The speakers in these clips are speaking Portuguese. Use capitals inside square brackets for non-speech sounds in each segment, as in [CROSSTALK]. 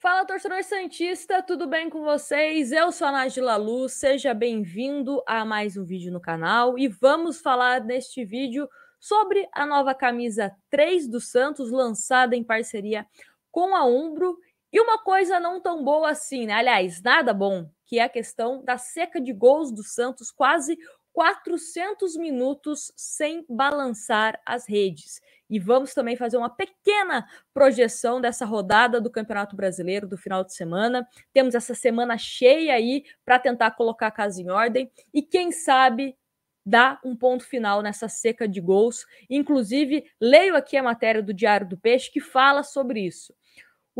Fala, torcedor Santista, tudo bem com vocês? Eu sou a Nájila Luz, seja bem-vindo a mais um vídeo no canal e vamos falar neste vídeo sobre a nova camisa 3 do Santos, lançada em parceria com a Umbro e uma coisa não tão boa assim, né? aliás, nada bom, que é a questão da seca de gols do Santos, quase 400 minutos sem balançar as redes. E vamos também fazer uma pequena projeção dessa rodada do Campeonato Brasileiro do final de semana. Temos essa semana cheia aí para tentar colocar a casa em ordem e quem sabe dar um ponto final nessa seca de gols. Inclusive, leio aqui a matéria do Diário do Peixe que fala sobre isso.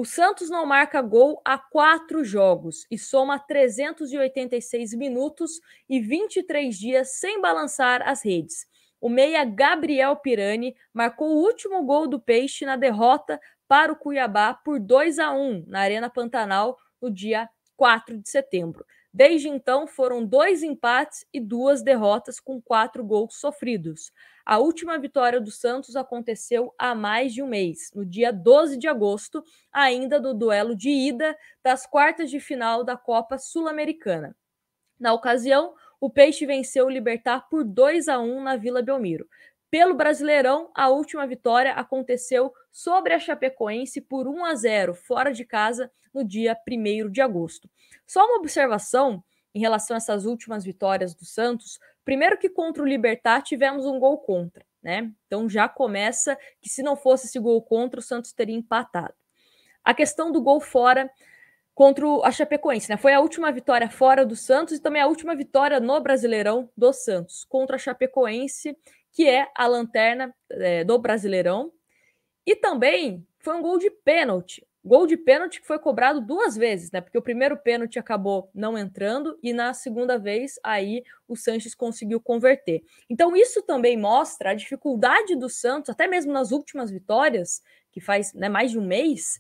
O Santos não marca gol há quatro jogos e soma 386 minutos e 23 dias sem balançar as redes. O meia Gabriel Pirani marcou o último gol do Peixe na derrota para o Cuiabá por 2 a 1 na Arena Pantanal no dia 4 de setembro. Desde então, foram dois empates e duas derrotas, com quatro gols sofridos. A última vitória do Santos aconteceu há mais de um mês, no dia 12 de agosto, ainda do duelo de ida das quartas de final da Copa Sul-Americana. Na ocasião, o Peixe venceu o Libertar por 2 a 1 na Vila Belmiro. Pelo Brasileirão, a última vitória aconteceu sobre a Chapecoense por 1 a 0 fora de casa no dia 1 de agosto. Só uma observação em relação a essas últimas vitórias do Santos. Primeiro que contra o Libertar tivemos um gol contra, né? Então já começa que se não fosse esse gol contra, o Santos teria empatado. A questão do gol fora contra a Chapecoense, né? Foi a última vitória fora do Santos e também a última vitória no Brasileirão do Santos contra a Chapecoense, que é a lanterna é, do Brasileirão. E também foi um gol de pênalti Gol de pênalti que foi cobrado duas vezes, né? Porque o primeiro pênalti acabou não entrando e na segunda vez aí o Sanches conseguiu converter. Então isso também mostra a dificuldade do Santos, até mesmo nas últimas vitórias, que faz né, mais de um mês,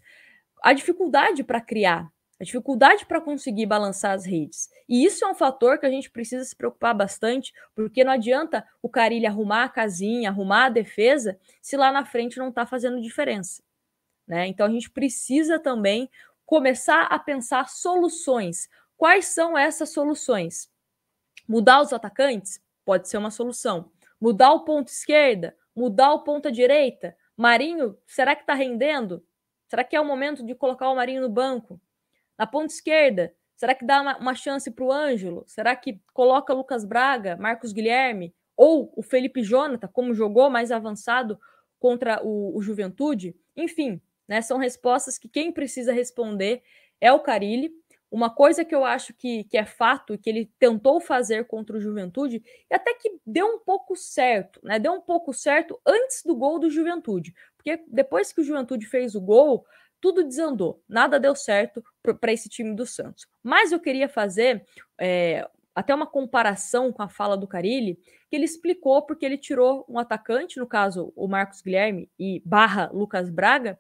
a dificuldade para criar, a dificuldade para conseguir balançar as redes. E isso é um fator que a gente precisa se preocupar bastante, porque não adianta o Carilho arrumar a casinha, arrumar a defesa, se lá na frente não está fazendo diferença. Né? Então a gente precisa também começar a pensar soluções. Quais são essas soluções? Mudar os atacantes pode ser uma solução. Mudar o ponto esquerda, mudar o ponta direita. Marinho, será que está rendendo? Será que é o momento de colocar o Marinho no banco? Na ponta esquerda, será que dá uma, uma chance para o Ângelo? Será que coloca Lucas Braga, Marcos Guilherme ou o Felipe Jonathan, como jogou mais avançado contra o, o Juventude? Enfim, né? São respostas que quem precisa responder é o Carilli. Uma coisa que eu acho que, que é fato, que ele tentou fazer contra o Juventude, e até que deu um pouco certo, né? Deu um pouco certo antes do gol do Juventude. Porque depois que o Juventude fez o gol, tudo desandou, nada deu certo para esse time do Santos. Mas eu queria fazer é, até uma comparação com a fala do Carilli, que ele explicou porque ele tirou um atacante, no caso o Marcos Guilherme e barra Lucas Braga,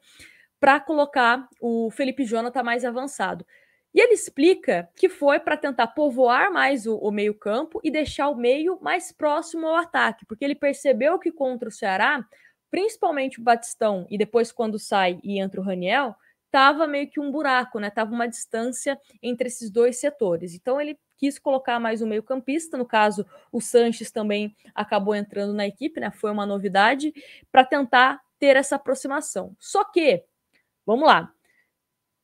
para colocar o Felipe Jonathan tá mais avançado. E ele explica que foi para tentar povoar mais o, o meio-campo e deixar o meio mais próximo ao ataque, porque ele percebeu que contra o Ceará, principalmente o Batistão, e depois quando sai e entra o Raniel, tava meio que um buraco, né? Tava uma distância entre esses dois setores. Então ele quis colocar mais um meio-campista, no caso, o Sanches também acabou entrando na equipe, né? Foi uma novidade para tentar ter essa aproximação. Só que Vamos lá.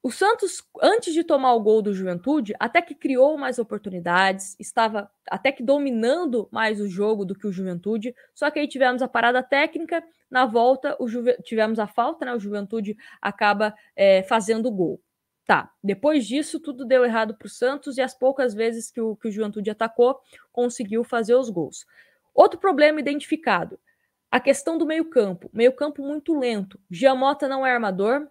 O Santos, antes de tomar o gol do Juventude, até que criou mais oportunidades, estava até que dominando mais o jogo do que o Juventude. Só que aí tivemos a parada técnica, na volta Juve... tivemos a falta, né? O Juventude acaba é, fazendo o gol. Tá, depois disso, tudo deu errado para o Santos e as poucas vezes que o, que o Juventude atacou, conseguiu fazer os gols. Outro problema identificado: a questão do meio-campo. Meio-campo muito lento. Giamota não é armador,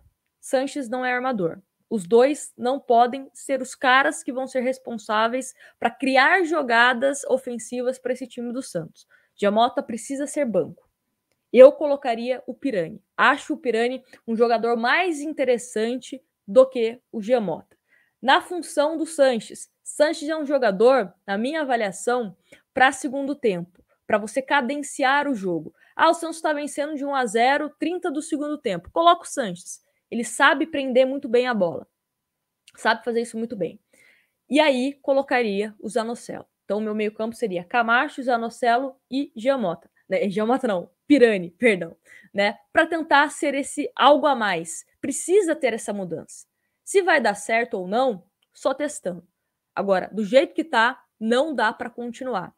Sanches não é armador. Os dois não podem ser os caras que vão ser responsáveis para criar jogadas ofensivas para esse time do Santos. Diamota precisa ser banco. Eu colocaria o Pirani. Acho o Pirani um jogador mais interessante do que o Giamota. Na função do Sanches, Sanches é um jogador, na minha avaliação, para segundo tempo, para você cadenciar o jogo. Ah, o Santos está vencendo de 1 a 0, 30 do segundo tempo. Coloca o Sanches. Ele sabe prender muito bem a bola. Sabe fazer isso muito bem. E aí colocaria o Zanocelo. Então, meu meio-campo seria Camacho, Zanocelo e Giamota. Né? Giamota [LAUGHS] não, Pirani, perdão. Né? Para tentar ser esse algo a mais. Precisa ter essa mudança. Se vai dar certo ou não, só testando. Agora, do jeito que tá, não dá para continuar.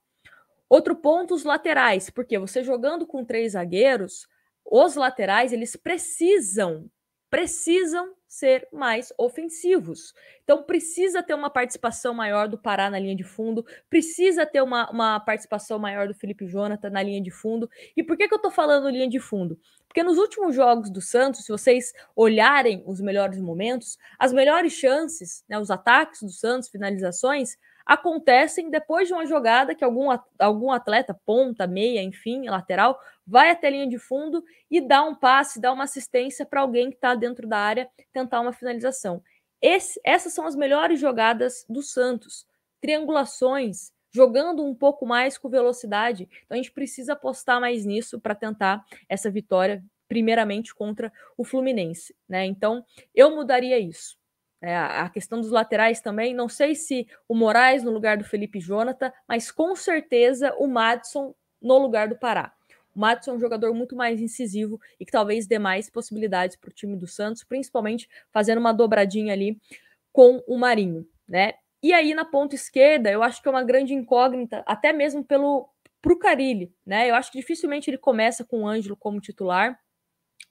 Outro ponto, os laterais, porque você jogando com três zagueiros, os laterais eles precisam precisam ser mais ofensivos. Então, precisa ter uma participação maior do Pará na linha de fundo, precisa ter uma, uma participação maior do Felipe Jonathan na linha de fundo. E por que, que eu estou falando linha de fundo? Porque nos últimos jogos do Santos, se vocês olharem os melhores momentos, as melhores chances, né, os ataques do Santos, finalizações, acontecem depois de uma jogada que algum, algum atleta, ponta, meia, enfim, lateral, vai até a linha de fundo e dá um passe, dá uma assistência para alguém que está dentro da área tentar uma finalização. Esse, essas são as melhores jogadas do Santos. Triangulações, jogando um pouco mais com velocidade. Então a gente precisa apostar mais nisso para tentar essa vitória, primeiramente contra o Fluminense. Né? Então eu mudaria isso. É, a questão dos laterais também, não sei se o Moraes no lugar do Felipe Jonathan, mas com certeza o Madison no lugar do Pará. O Madison é um jogador muito mais incisivo e que talvez dê mais possibilidades para o time do Santos, principalmente fazendo uma dobradinha ali com o Marinho, né? E aí na ponta esquerda, eu acho que é uma grande incógnita, até mesmo pelo pro Carilli, né? Eu acho que dificilmente ele começa com o Ângelo como titular,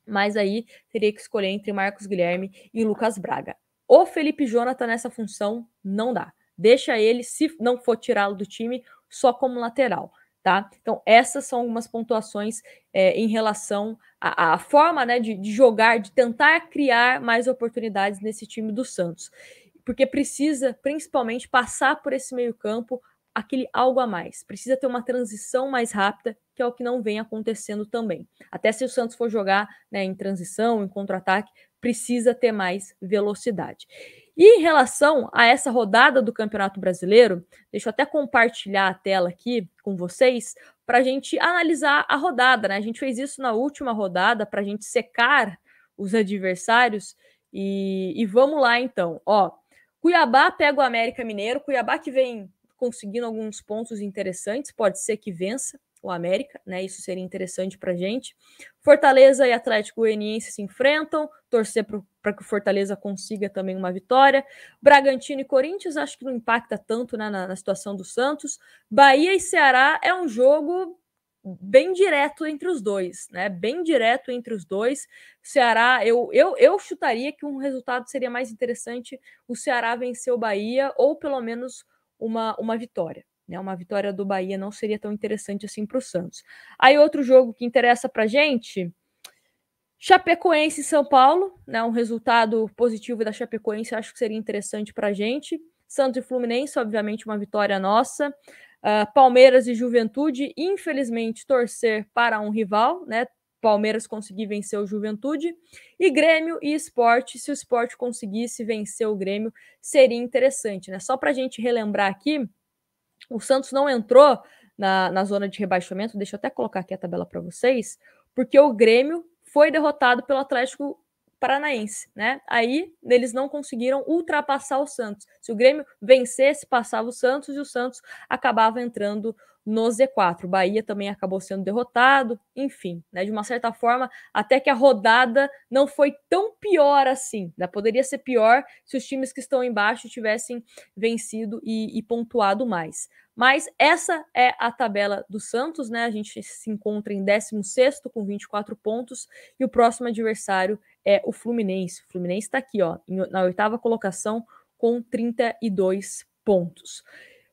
mas aí teria que escolher entre Marcos Guilherme e Lucas Braga. O Felipe Jonathan nessa função não dá. Deixa ele, se não for tirá-lo do time, só como lateral. Tá? Então, essas são algumas pontuações é, em relação à, forma né, de, de jogar, de tentar criar mais oportunidades nesse time do Santos. Porque precisa, principalmente, passar por esse meio-campo, aquele algo a mais. Precisa ter uma transição mais rápida, que é o que não vem acontecendo também. Até se o Santos for jogar né, em transição, em contra-ataque, precisa ter mais velocidade. E em relação a essa rodada do Campeonato Brasileiro, deixa eu até compartilhar a tela aqui com vocês para a gente analisar a rodada. Né? A gente fez isso na última rodada para a gente secar os adversários. E, e vamos lá então. Ó, Cuiabá pega o América Mineiro. Cuiabá que vem conseguindo alguns pontos interessantes, pode ser que vença o América, né? Isso seria interessante para gente. Fortaleza e Atlético Goianiense se enfrentam, torcer para que o Fortaleza consiga também uma vitória. Bragantino e Corinthians acho que não impacta tanto né, na, na situação do Santos. Bahia e Ceará é um jogo bem direto entre os dois, né? Bem direto entre os dois. Ceará, eu, eu, eu chutaria que um resultado seria mais interessante o Ceará vencer o Bahia, ou pelo menos uma, uma vitória. Né? Uma vitória do Bahia não seria tão interessante assim para o Santos. Aí outro jogo que interessa para gente, Chapecoense e São Paulo, né? Um resultado positivo da Chapecoense acho que seria interessante para gente. Santos e Fluminense, obviamente uma vitória nossa. Uh, Palmeiras e Juventude, infelizmente torcer para um rival, né? Palmeiras conseguir vencer o Juventude e Grêmio e Esporte, se o Esporte conseguisse vencer o Grêmio, seria interessante, né? Só para a gente relembrar aqui, o Santos não entrou na, na zona de rebaixamento, deixa eu até colocar aqui a tabela para vocês, porque o Grêmio foi derrotado pelo Atlético Paranaense, né? Aí eles não conseguiram ultrapassar o Santos. Se o Grêmio vencesse, passava o Santos e o Santos acabava entrando no Z4. O Bahia também acabou sendo derrotado, enfim, né? De uma certa forma, até que a rodada não foi tão pior assim. Né? Poderia ser pior se os times que estão embaixo tivessem vencido e, e pontuado mais. Mas essa é a tabela do Santos, né? A gente se encontra em 16 com 24 pontos e o próximo adversário é o Fluminense. O Fluminense está aqui, ó, na oitava colocação com 32 pontos.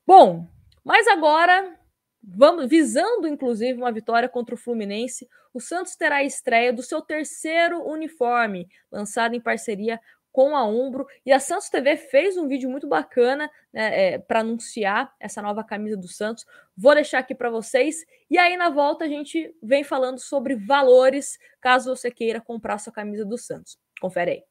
Bom, mas agora vamos visando inclusive uma vitória contra o Fluminense, o Santos terá a estreia do seu terceiro uniforme, lançado em parceria com a Umbro. E a Santos TV fez um vídeo muito bacana né, é, para anunciar essa nova camisa do Santos. Vou deixar aqui para vocês. E aí, na volta, a gente vem falando sobre valores, caso você queira comprar sua camisa do Santos. Confere aí.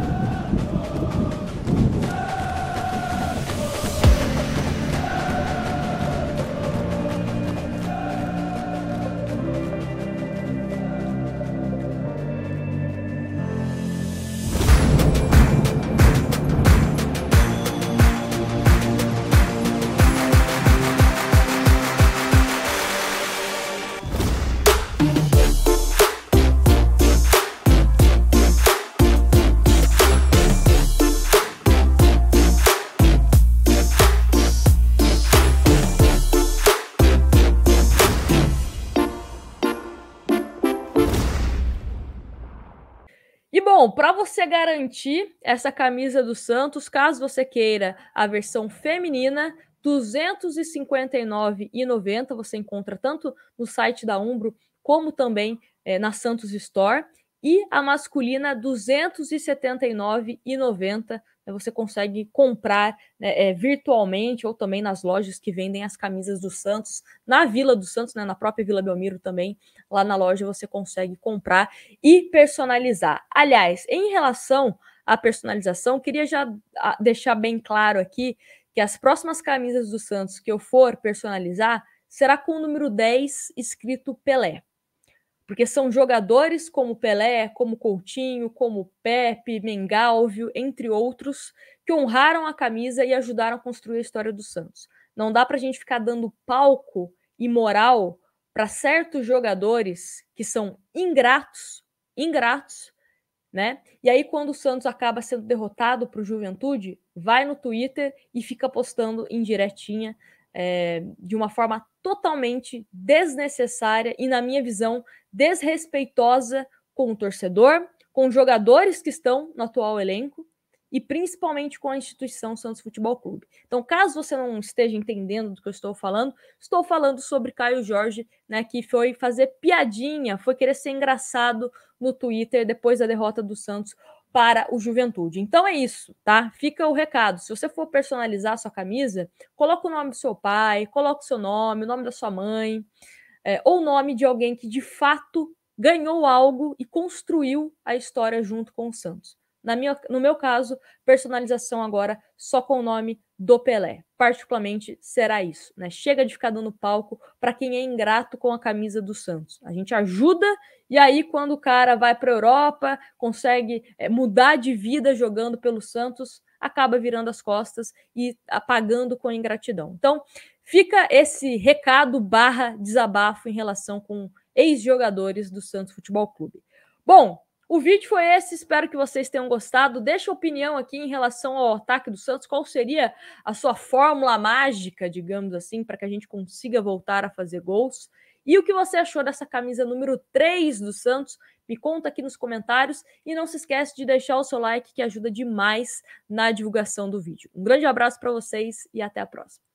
você garantir essa camisa do Santos, caso você queira a versão feminina, R$ 259,90. Você encontra tanto no site da Umbro como também é, na Santos Store. E a masculina, R$ 279,90. Né, você consegue comprar né, é, virtualmente ou também nas lojas que vendem as camisas do Santos, na Vila do Santos, né, na própria Vila Belmiro também, Lá na loja você consegue comprar e personalizar. Aliás, em relação à personalização, queria já ah, deixar bem claro aqui que as próximas camisas do Santos que eu for personalizar será com o número 10 escrito Pelé. Porque são jogadores como Pelé, como Coutinho, como Pepe, Mengálvio, entre outros, que honraram a camisa e ajudaram a construir a história do Santos. Não dá para a gente ficar dando palco e moral para certos jogadores que são ingratos, ingratos, né? E aí quando o Santos acaba sendo derrotado para o Juventude, vai no Twitter e fica postando em é, eh, de uma forma totalmente desnecessária e, na minha visão, desrespeitosa com o torcedor, com jogadores que estão no atual elenco e principalmente com a instituição Santos Futebol Clube. Então, caso você não esteja entendendo do que eu estou falando, estou falando sobre Caio Jorge, né, que foi fazer piadinha, foi querer ser engraçado no Twitter depois da derrota do Santos para o Juventude. Então é isso, tá? Fica o recado. Se você for personalizar a sua camisa, coloca o nome do seu pai, coloca o seu nome, o nome da sua mãe, é, ou o nome de alguém que de fato ganhou algo e construiu a história junto com o Santos. Na minha, no meu caso, personalização agora só com o nome do Pelé. Particularmente será isso, né? Chega de ficar dando palco para quem é ingrato com a camisa do Santos. A gente ajuda e aí quando o cara vai para a Europa, consegue é, mudar de vida jogando pelo Santos, acaba virando as costas e apagando com ingratidão. Então, fica esse recado barra desabafo em relação com ex-jogadores do Santos Futebol Clube. Bom, o vídeo foi esse, espero que vocês tenham gostado. Deixa a opinião aqui em relação ao ataque do Santos. Qual seria a sua fórmula mágica, digamos assim, para que a gente consiga voltar a fazer gols? E o que você achou dessa camisa número 3 do Santos? Me conta aqui nos comentários e não se esquece de deixar o seu like que ajuda demais na divulgação do vídeo. Um grande abraço para vocês e até a próxima.